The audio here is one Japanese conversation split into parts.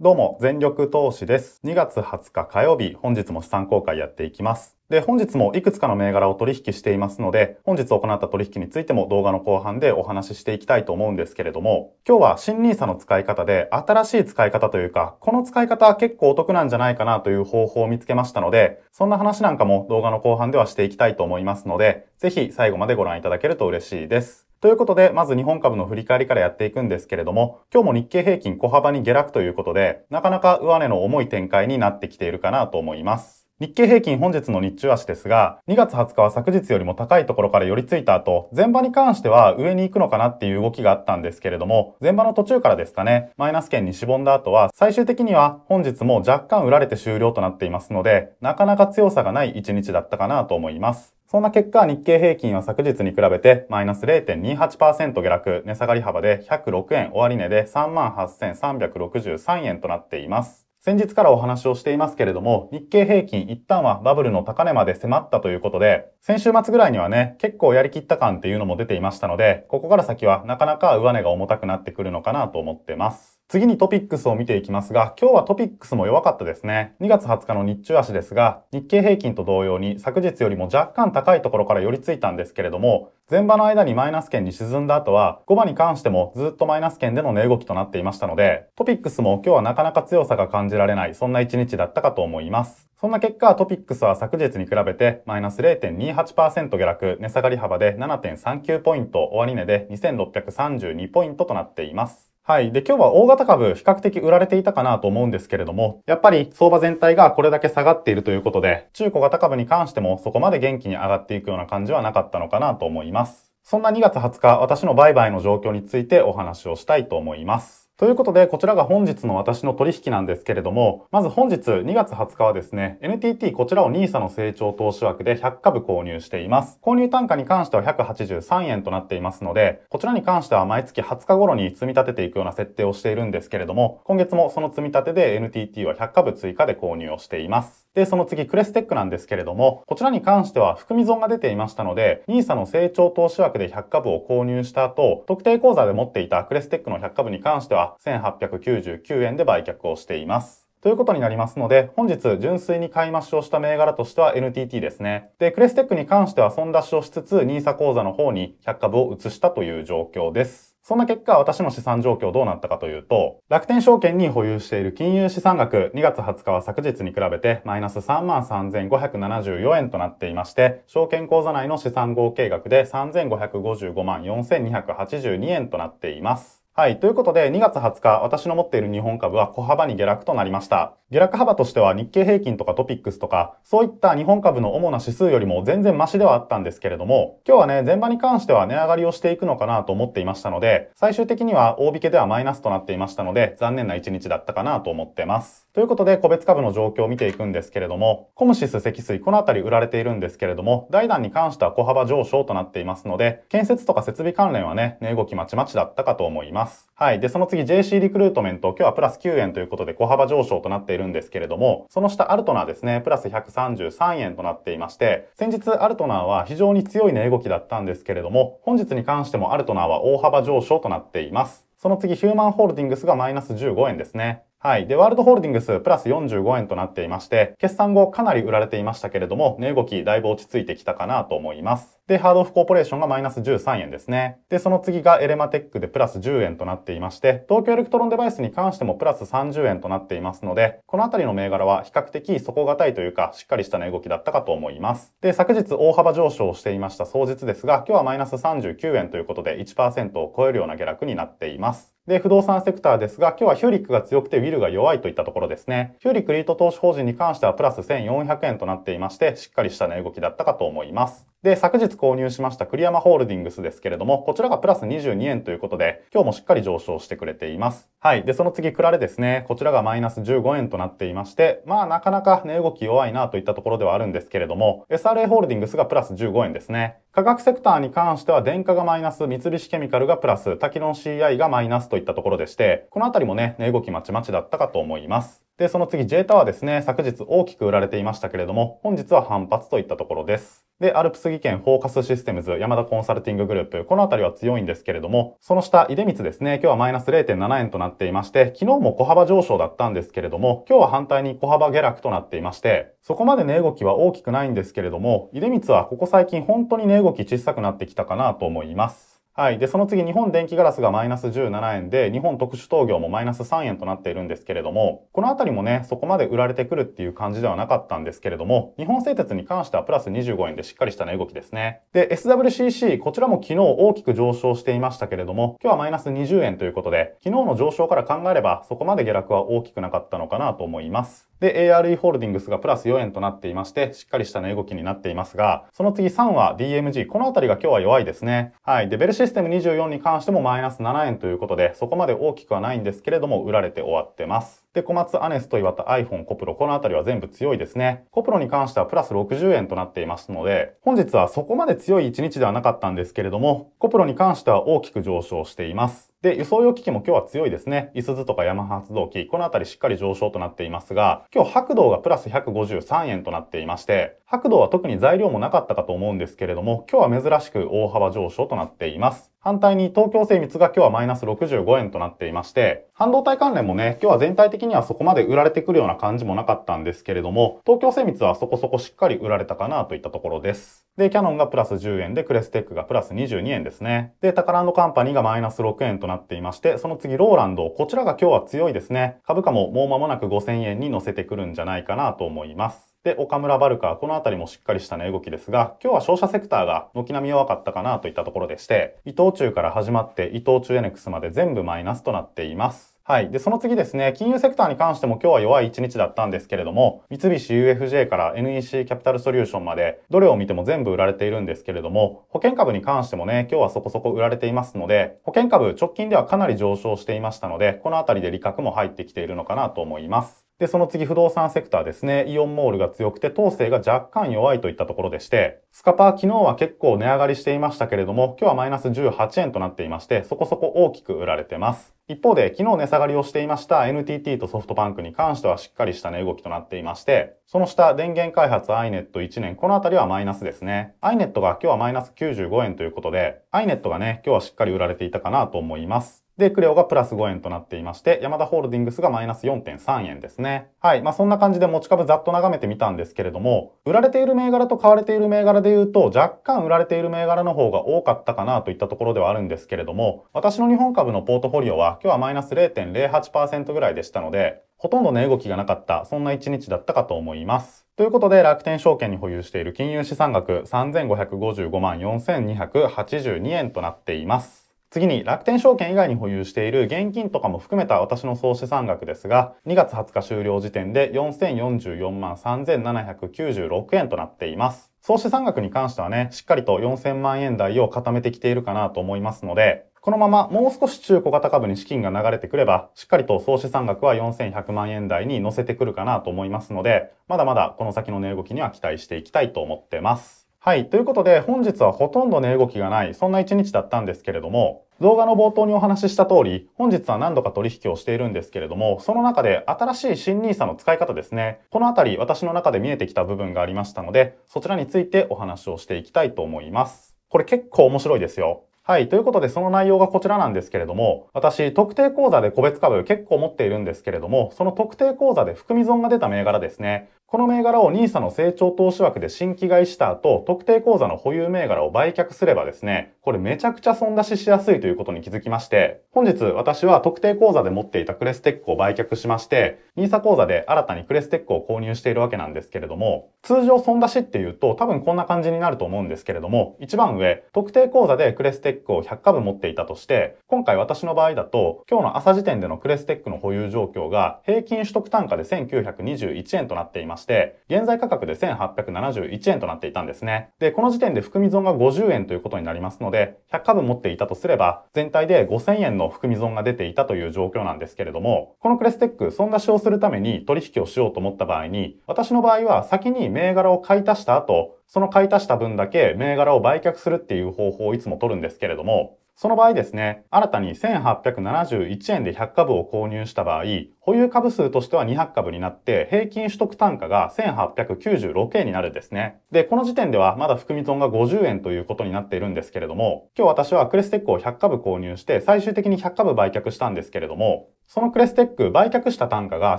どうも、全力投資です。2月20日火曜日、本日も資産公開やっていきます。で、本日もいくつかの銘柄を取引していますので、本日行った取引についても動画の後半でお話ししていきたいと思うんですけれども、今日は新 nisa の使い方で新しい使い方というか、この使い方は結構お得なんじゃないかなという方法を見つけましたので、そんな話なんかも動画の後半ではしていきたいと思いますので、ぜひ最後までご覧いただけると嬉しいです。ということで、まず日本株の振り返りからやっていくんですけれども、今日も日経平均小幅に下落ということで、なかなか上値の重い展開になってきているかなと思います。日経平均本日の日中足ですが、2月20日は昨日よりも高いところから寄り付いた後、前場に関しては上に行くのかなっていう動きがあったんですけれども、前場の途中からですかね、マイナス圏にしぼんだ後は、最終的には本日も若干売られて終了となっていますので、なかなか強さがない一日だったかなと思います。そんな結果、日経平均は昨日に比べてマイナス0.28%下落、値下がり幅で106円終値で38,363円となっています。先日からお話をしていますけれども、日経平均一旦はバブルの高値まで迫ったということで、先週末ぐらいにはね、結構やりきった感っていうのも出ていましたので、ここから先はなかなか上値が重たくなってくるのかなと思ってます。次にトピックスを見ていきますが、今日はトピックスも弱かったですね。2月20日の日中足ですが、日経平均と同様に昨日よりも若干高いところから寄りついたんですけれども、前場の間にマイナス圏に沈んだ後は、5場に関してもずっとマイナス圏での値動きとなっていましたので、トピックスも今日はなかなか強さが感じられない、そんな一日だったかと思います。そんな結果、トピックスは昨日に比べて、マイナス0.28%下落、値下がり幅で7.39ポイント、終わり値で2632ポイントとなっています。はい。で、今日は大型株、比較的売られていたかなと思うんですけれども、やっぱり相場全体がこれだけ下がっているということで、中古型株に関してもそこまで元気に上がっていくような感じはなかったのかなと思います。そんな2月20日、私の売買の状況についてお話をしたいと思います。ということで、こちらが本日の私の取引なんですけれども、まず本日2月20日はですね、NTT こちらを NISA の成長投資枠で100株購入しています。購入単価に関しては183円となっていますので、こちらに関しては毎月20日頃に積み立てていくような設定をしているんですけれども、今月もその積み立てで NTT は100株追加で購入をしています。で、その次、クレステックなんですけれども、こちらに関しては含み損が出ていましたので、NISA の成長投資枠で100株を購入した後、特定口座で持っていたクレステックの100株に関しては1899円で売却をしています。ということになりますので、本日純粋に買い増しをした銘柄としては NTT ですね。で、クレステックに関しては損出しをしつつ、NISA 口座の方に100株を移したという状況です。そんな結果、私の資産状況どうなったかというと、楽天証券に保有している金融資産額、2月20日は昨日に比べてマイナス33,574円となっていまして、証券口座内の資産合計額で3555万4282円となっています。はい。ということで、2月20日、私の持っている日本株は小幅に下落となりました。下落幅としては日経平均とかトピックスとか、そういった日本株の主な指数よりも全然マシではあったんですけれども、今日はね、前場に関しては値上がりをしていくのかなと思っていましたので、最終的には大引けではマイナスとなっていましたので、残念な1日だったかなと思ってます。ということで、個別株の状況を見ていくんですけれども、コムシス、積水、このあたり売られているんですけれども、大団に関しては小幅上昇となっていますので、建設とか設備関連はね、値動きまちまちだったかと思います。ます。はい。で、その次 JC リクルートメント、今日はプラス9円ということで小幅上昇となっているんですけれども、その下アルトナーですね、プラス133円となっていまして、先日アルトナーは非常に強い値動きだったんですけれども、本日に関してもアルトナーは大幅上昇となっています。その次ヒューマンホールディングスがマイナス15円ですね。はい。で、ワールドホールディングスプラス45円となっていまして、決算後かなり売られていましたけれども、値動きだいぶ落ち着いてきたかなと思います。で、ハードオフコーポレーションがマイナス13円ですね。で、その次がエレマテックでプラス10円となっていまして、東京エレクトロンデバイスに関してもプラス30円となっていますので、このあたりの銘柄は比較的底堅いというか、しっかりした値動きだったかと思います。で、昨日大幅上昇していました総日ですが、今日はマイナス39円ということで1%を超えるような下落になっています。で、不動産セクターですが、今日はヒューリックが強くてウィルが弱いといったところですね。ヒューリックリート投資法人に関してはプラス1400円となっていまして、しっかりした値動きだったかと思います。で、昨日購入しました栗山ホールディングスですけれども、こちらがプラス22円ということで、今日もしっかり上昇してくれています。はい。で、その次、クラレですね。こちらがマイナス15円となっていまして、まあ、なかなか値、動き弱いなといったところではあるんですけれども、SRA ホールディングスがプラス15円ですね。価学セクターに関しては、電化がマイナス、三菱ケミカルがプラス、タキノン CI がマイナスといったところでして、このあたりもね、値、動きまちまちだったかと思います。で、その次 J タワーですね、昨日大きく売られていましたけれども、本日は反発といったところです。で、アルプス技研、フォーカスシステムズ、山田コンサルティンググループ、このあたりは強いんですけれども、その下、出光ですね、今日はマイナス0.7円となっていまして、昨日も小幅上昇だったんですけれども、今日は反対に小幅下落となっていまして、そこまで値動きは大きくないんですけれども、出光はここ最近本当に値動き小さくなってきたかなと思います。はい。で、その次、日本電気ガラスがマイナス17円で、日本特殊陶業もマイナス3円となっているんですけれども、このあたりもね、そこまで売られてくるっていう感じではなかったんですけれども、日本製鉄に関してはプラス25円でしっかりした値動きですね。で、SWCC、こちらも昨日大きく上昇していましたけれども、今日はマイナス20円ということで、昨日の上昇から考えれば、そこまで下落は大きくなかったのかなと思います。で、ARE ホールディングスがプラス4円となっていまして、しっかりした値動きになっていますが、その次3は DMG、このあたりが今日は弱いですね。はい。で、ベルシシステム24に関してもマイナス7円ということで、そこまで大きくはないんですけれども、売られて終わってます。で、小松アネスと言われた iPhone、コプロ、この辺りは全部強いですね。コプロに関してはプラス60円となっていますので、本日はそこまで強い1日ではなかったんですけれども、コプロに関しては大きく上昇しています。で、輸送用機器も今日は強いですね。いすゞとかヤマハ発動機、このあたりしっかり上昇となっていますが、今日白道がプラス153円となっていまして、白道は特に材料もなかったかと思うんですけれども、今日は珍しく大幅上昇となっています。反対に東京精密が今日はマイナス65円となっていまして、半導体関連もね、今日は全体的にはそこまで売られてくるような感じもなかったんですけれども、東京精密はそこそこしっかり売られたかなといったところです。で、キャノンがプラス10円で、クレステックがプラス22円ですね。で、タカランドカンパニーがマイナス6円となっていまして、その次、ローランド。こちらが今日は強いですね。株価ももう間もなく5000円に乗せてくるんじゃないかなと思います。で、岡村バルカー、このあたりもしっかりしたね、動きですが、今日は商社セクターが軒並み弱かったかなといったところでして、伊藤忠から始まって伊藤忠エネクスまで全部マイナスとなっています。はい。で、その次ですね、金融セクターに関しても今日は弱い1日だったんですけれども、三菱 UFJ から NEC キャピタルソリューションまで、どれを見ても全部売られているんですけれども、保険株に関してもね、今日はそこそこ売られていますので、保険株直近ではかなり上昇していましたので、このあたりで利確も入ってきているのかなと思います。で、その次不動産セクターですね、イオンモールが強くて、統制が若干弱いといったところでして、スカパー昨日は結構値上がりしていましたけれども、今日はマイナス18円となっていまして、そこそこ大きく売られてます。一方で、昨日値下がりをしていました NTT とソフトバンクに関してはしっかりした値、動きとなっていまして、その下、電源開発 iNet1 年、このあたりはマイナスですね。iNet が今日はマイナス95円ということで、iNet がね、今日はしっかり売られていたかなと思います。で、クレオがプラス5円となっていまして、ヤマダホールディングスがマイナス4.3円ですね。はい。まあ、そんな感じで持ち株ざっと眺めてみたんですけれども、売られている銘柄と買われている銘柄で言うと、若干売られている銘柄の方が多かったかなといったところではあるんですけれども、私の日本株のポートフォリオは今日はマイナス0.08%ぐらいでしたので、ほとんど値、動きがなかった、そんな1日だったかと思います。ということで、楽天証券に保有している金融資産額3555万4282円となっています。次に楽天証券以外に保有している現金とかも含めた私の総資産額ですが、2月20日終了時点で4044万3796円となっています。総資産額に関してはね、しっかりと4000万円台を固めてきているかなと思いますので、このままもう少し中古型株に資金が流れてくれば、しっかりと総資産額は4100万円台に乗せてくるかなと思いますので、まだまだこの先の値動きには期待していきたいと思ってます。はい。ということで、本日はほとんど値動きがない、そんな一日だったんですけれども、動画の冒頭にお話しした通り、本日は何度か取引をしているんですけれども、その中で新しい新 nisa の使い方ですね。このあたり、私の中で見えてきた部分がありましたので、そちらについてお話をしていきたいと思います。これ結構面白いですよ。はい。ということで、その内容がこちらなんですけれども、私、特定口座で個別株結構持っているんですけれども、その特定口座で含み損が出た銘柄ですね。この銘柄を NISA の成長投資枠で新規買いした後、特定口座の保有銘柄を売却すればですね、これめちゃくちゃ損出ししやすいということに気づきまして、本日私は特定口座で持っていたクレステックを売却しまして、NISA 口座で新たにクレステックを購入しているわけなんですけれども、通常損出しっていうと多分こんな感じになると思うんですけれども、一番上、特定口座でクレステックを100株持っていたとして、今回私の場合だと、今日の朝時点でのクレステックの保有状況が平均取得単価で1921円となっていました。して、現在価格で1871円となっていたんですね。で、この時点で含み損が50円ということになりますので、100株持っていたとすれば、全体で5000円の含み損が出ていたという状況なんですけれども、このクレステック、損出しをするために取引をしようと思った場合に、私の場合は先に銘柄を買い足した後、その買い足した分だけ銘柄を売却するっていう方法をいつも取るんですけれども、その場合ですね、新たに1871円で100株を購入した場合、保有株数としては200株になって、平均取得単価が1896円になるんですね。で、この時点ではまだ含み損が50円ということになっているんですけれども、今日私はクレステックを100株購入して、最終的に100株売却したんですけれども、そのクレステック売却した単価が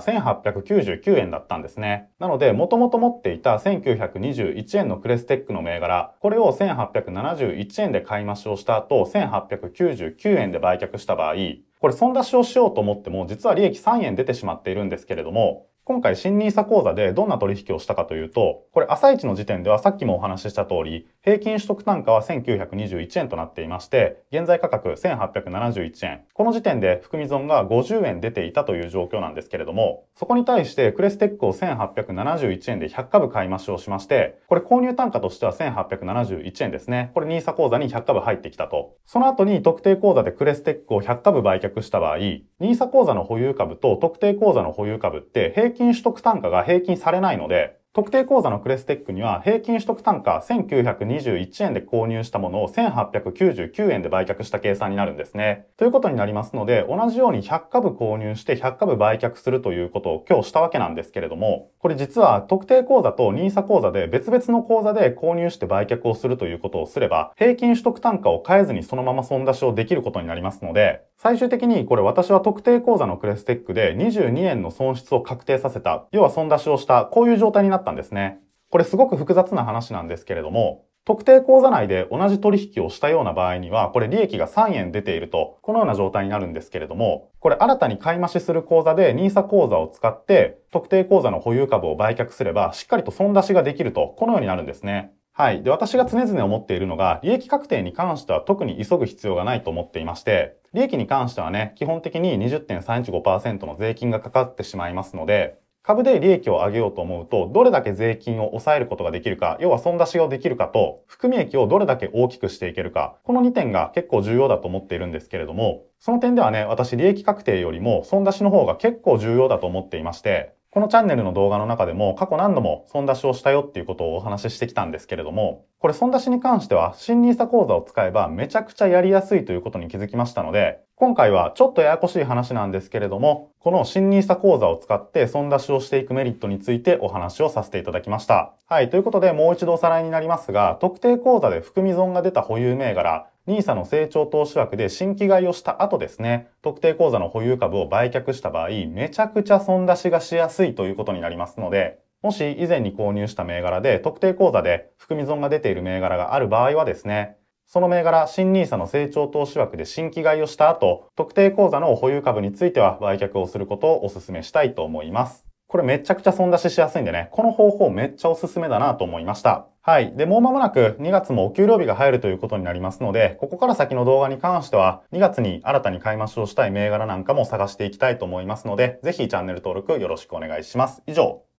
1899円だったんですね。なので、もともと持っていた1921円のクレステックの銘柄、これを1871円で買い増しをした後、1899円で売却した場合、これ損出しをしようと思っても、実は利益3円出てしまっているんですけれども、今回新 n i s 講座でどんな取引をしたかというと、これ朝一の時点ではさっきもお話しした通り、平均取得単価は1921円となっていまして、現在価格1871円。この時点で含み損が50円出ていたという状況なんですけれども、そこに対してクレステックを1871円で100株買い増しをしまして、これ購入単価としては1871円ですね。これ NISA 口座に100株入ってきたと。その後に特定口座でクレステックを100株売却した場合、NISA 口座の保有株と特定口座の保有株って平均取得単価が平均されないので、特定口座のクレステックには平均取得単価1921円で購入したものを1899円で売却した計算になるんですね。ということになりますので、同じように100株購入して100株売却するということを今日したわけなんですけれども、これ実は特定口座と NISA 口座で別々の口座で購入して売却をするということをすれば、平均取得単価を変えずにそのまま損出しをできることになりますので、最終的にこれ私は特定口座のクレステックで22円の損失を確定させた、要は損出しをした、こういう状態になってったんですね。これすごく複雑な話なんですけれども、特定口座内で同じ取引をしたような場合には、これ利益が3円出ていると、このような状態になるんですけれども、これ新たに買い増しする口座で NISA 口座を使って、特定口座の保有株を売却すれば、しっかりと損出しができると、このようになるんですね。はい。で、私が常々思っているのが、利益確定に関しては特に急ぐ必要がないと思っていまして、利益に関してはね、基本的に20.315%の税金がかかってしまいますので、株で利益を上げようと思うと、どれだけ税金を抑えることができるか、要は損出しをできるかと、含み益をどれだけ大きくしていけるか、この2点が結構重要だと思っているんですけれども、その点ではね、私利益確定よりも損出しの方が結構重要だと思っていまして、このチャンネルの動画の中でも過去何度も損出しをしたよっていうことをお話ししてきたんですけれども、これ損出しに関しては新 n i s 講座を使えばめちゃくちゃやりやすいということに気づきましたので、今回はちょっとややこしい話なんですけれども、この新 n i s 講座を使って損出しをしていくメリットについてお話をさせていただきました。はい、ということでもう一度おさらいになりますが、特定口座で含み損が出た保有銘柄、NISA の成長投資枠で新規買いをした後ですね、特定口座の保有株を売却した場合、めちゃくちゃ損出しがしやすいということになりますので、もし以前に購入した銘柄で特定口座で含み損が出ている銘柄がある場合はですね、その銘柄、新 NISA の成長投資枠で新規買いをした後、特定口座の保有株については売却をすることをお勧めしたいと思います。これめちゃくちゃ損出ししやすいんでね、この方法めっちゃおすすめだなと思いました。はい。で、もう間もなく2月もお給料日が入るということになりますので、ここから先の動画に関しては、2月に新たに買い増しをしたい銘柄なんかも探していきたいと思いますので、ぜひチャンネル登録よろしくお願いします。以上、